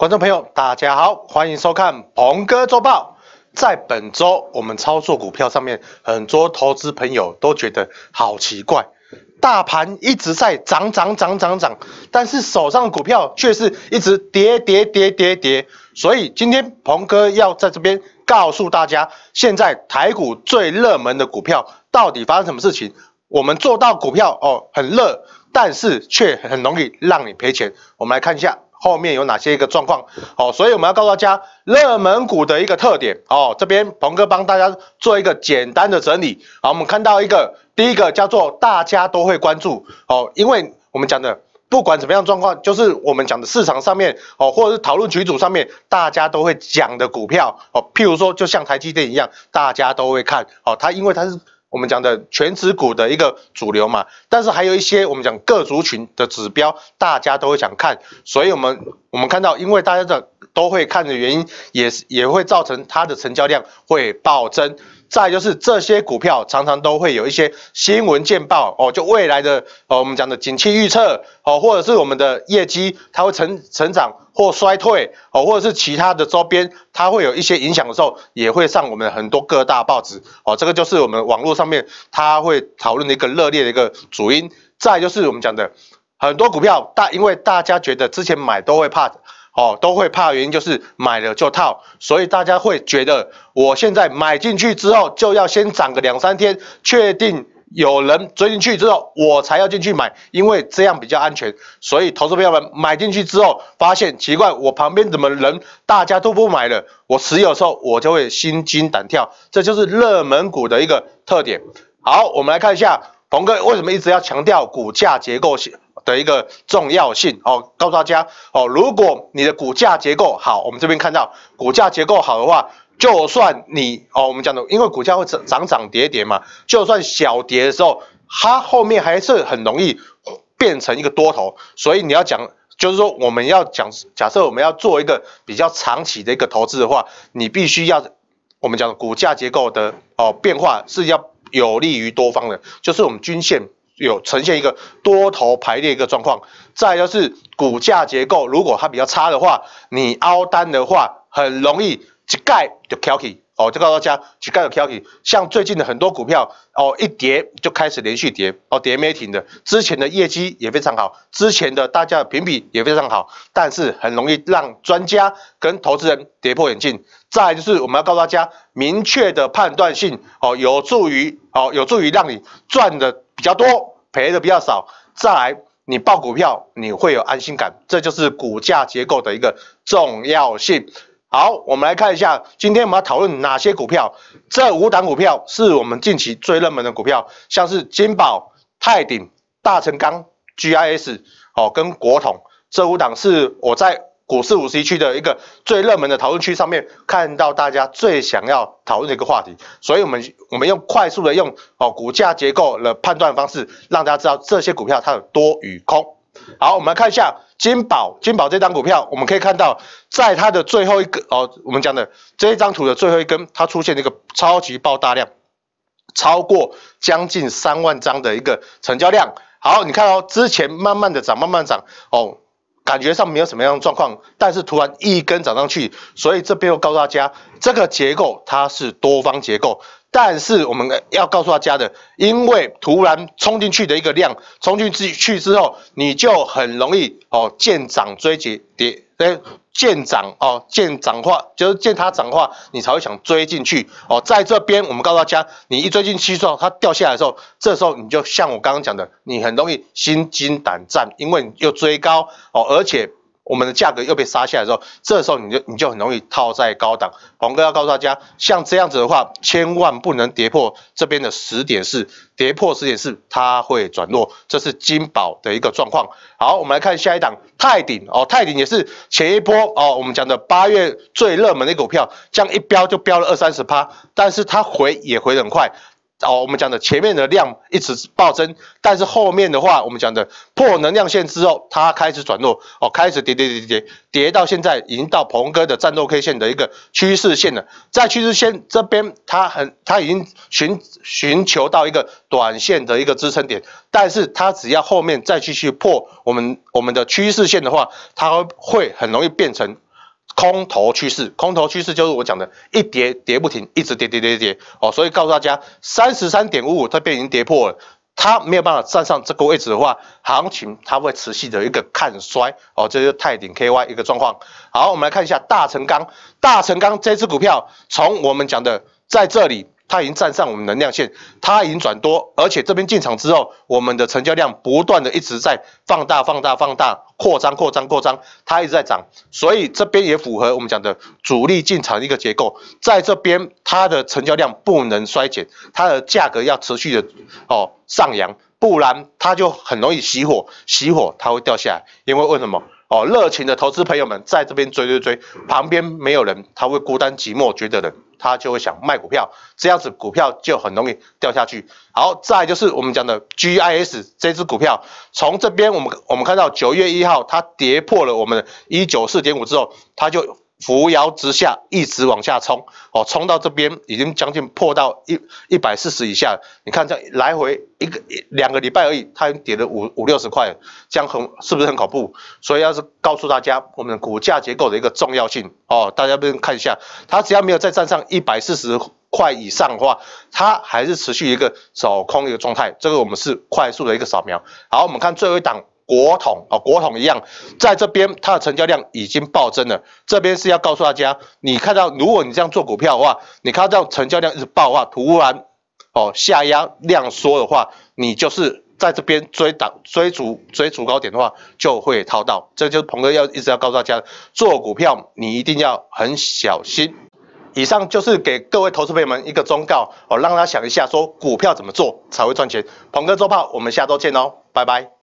观众朋友，大家好，欢迎收看鹏哥周报。在本周，我们操作股票上面，很多投资朋友都觉得好奇怪，大盘一直在涨涨涨涨涨，但是手上的股票却是一直跌跌跌跌跌。所以今天鹏哥要在这边告诉大家，现在台股最热门的股票到底发生什么事情？我们做到股票哦很热，但是却很容易让你赔钱。我们来看一下。后面有哪些一个状况？哦，所以我们要告诉大家，热门股的一个特点哦。这边鹏哥帮大家做一个简单的整理。好，我们看到一个，第一个叫做大家都会关注哦，因为我们讲的不管怎么样状况，就是我们讲的市场上面哦，或者是讨论群组上面，大家都会讲的股票哦。譬如说，就像台积电一样，大家都会看哦。它因为它是我们讲的全职股的一个主流嘛，但是还有一些我们讲各族群的指标，大家都会想看，所以，我们我们看到，因为大家的都会看的原因，也是也会造成它的成交量会暴增。再就是这些股票常常都会有一些新闻见报哦，就未来的哦，我们讲的景气预测哦，或者是我们的业绩它会成成长或衰退哦，或者是其他的周边它会有一些影响的时候，也会上我们很多各大报纸哦，这个就是我们网络上面它会讨论的一个热烈的一个主因。再就是我们讲的很多股票大，因为大家觉得之前买都会怕。哦，都会怕，原因就是买了就套，所以大家会觉得，我现在买进去之后，就要先涨个两三天，确定有人追进去之后，我才要进去买，因为这样比较安全。所以投资友们买进去之后，发现奇怪，我旁边怎么人大家都不买了，我持有时候我就会心惊胆跳，这就是热门股的一个特点。好，我们来看一下，鹏哥为什么一直要强调股价结构性？的一个重要性哦，告诉大家哦，如果你的股价结构好，我们这边看到股价结构好的话，就算你哦，我们讲的，因为股价会涨涨跌跌嘛，就算小跌的时候，它后面还是很容易变成一个多头，所以你要讲，就是说我们要讲，假设我们要做一个比较长期的一个投资的话，你必须要我们讲股价结构的哦变化是要有利于多方的，就是我们均线。有呈现一个多头排列一个状况，再就是股价结构，如果它比较差的话，你凹单的话很容易一盖就掉起，哦，就告诉大家一盖就掉起。像最近的很多股票，哦，一跌就开始连续跌，哦，跌没停的。之前的业绩也非常好，之前的大家的评比也非常好，但是很容易让专家跟投资人跌破眼镜。再就是我们要告诉大家明确的判断性，哦，有助于，哦，有助于让你赚的。比较多赔的比较少，再来你报股票你会有安心感，这就是股价结构的一个重要性。好，我们来看一下，今天我们要讨论哪些股票？这五档股票是我们近期最热门的股票，像是金宝、泰鼎、大成钢、GIS，哦，跟国统，这五档是我在。股市五十一区的一个最热门的讨论区上面，看到大家最想要讨论的一个话题，所以我们我们用快速的用哦股价结构的判断方式，让大家知道这些股票它有多与空。好，我们来看一下金宝金宝这张股票，我们可以看到在它的最后一个哦，我们讲的这一张图的最后一根，它出现了一个超级爆大量，超过将近三万张的一个成交量。好，你看哦，之前慢慢的涨，慢慢涨，哦。感觉上没有什么样的状况，但是突然一根涨上去，所以这边又告诉大家，这个结构它是多方结构。但是我们要告诉大家的，因为突然冲进去的一个量，冲进去去之后，你就很容易哦见涨追跌跌，哎见涨哦见涨化，就是见它涨化，你才会想追进去哦。在这边我们告诉大家，你一追进去之后，它掉下来的时候，这时候你就像我刚刚讲的，你很容易心惊胆战，因为你又追高哦，而且。我们的价格又被杀下来的时候，这时候你就你就很容易套在高档。黄哥要告诉大家，像这样子的话，千万不能跌破这边的十点四，跌破十点四，它会转弱，这是金宝的一个状况。好，我们来看下一档泰鼎哦，泰鼎也是前一波哦，我们讲的八月最热门的股票，这样一飙就飙了二三十趴，但是它回也回得很快。哦，我们讲的前面的量一直暴增，但是后面的话，我们讲的破能量线之后，它开始转弱，哦，开始跌跌跌跌跌，跌到现在已经到鹏哥的战斗 K 线的一个趋势线了，在趋势线这边，它很它已经寻寻求到一个短线的一个支撑点，但是它只要后面再继续破我们我们的趋势线的话，它会很容易变成。空头趋势，空头趋势就是我讲的，一跌跌不停，一直跌跌跌跌，哦，所以告诉大家，三十三点五五它已经跌破了，它没有办法站上这个位置的话，行情它会持续的一个看衰，哦，这是泰鼎 KY 一个状况。好，我们来看一下大成钢，大成钢这只股票从我们讲的在这里。它已经站上我们能量线，它已经转多，而且这边进场之后，我们的成交量不断的一直在放大、放大、放大、扩张、扩张、扩张，它一直在涨，所以这边也符合我们讲的主力进场一个结构，在这边它的成交量不能衰减，它的价格要持续的哦上扬，不然它就很容易熄火，熄火它会掉下来，因为为什么哦热情的投资朋友们在这边追追追，旁边没有人，他会孤单寂寞觉得冷。他就会想卖股票，这样子股票就很容易掉下去。好，再就是我们讲的 GIS 这只股票，从这边我们我们看到九月一号它跌破了我们一九四点五之后，它就。扶摇直下，一直往下冲，哦，冲到这边已经将近破到一一百四十以下。你看这来回一个两个礼拜而已，它已经跌了五五六十块，这样很是不是很恐怖？所以要是告诉大家我们股价结构的一个重要性，哦，大家不用看一下，它只要没有再站上一百四十块以上的话，它还是持续一个走空一个状态。这个我们是快速的一个扫描。好，我们看最后一档。国统啊，国统一样，在这边它的成交量已经暴增了。这边是要告诉大家，你看到如果你这样做股票的话，你看到成交量直爆的话，突然哦下压量缩的话，你就是在这边追涨、追逐、追逐高点的话，就会套到。这就是鹏哥要一直要告诉大家，做股票你一定要很小心。以上就是给各位投资朋友们一个忠告哦，让他想一下说股票怎么做才会赚钱。鹏哥周报，我们下周见哦，拜拜。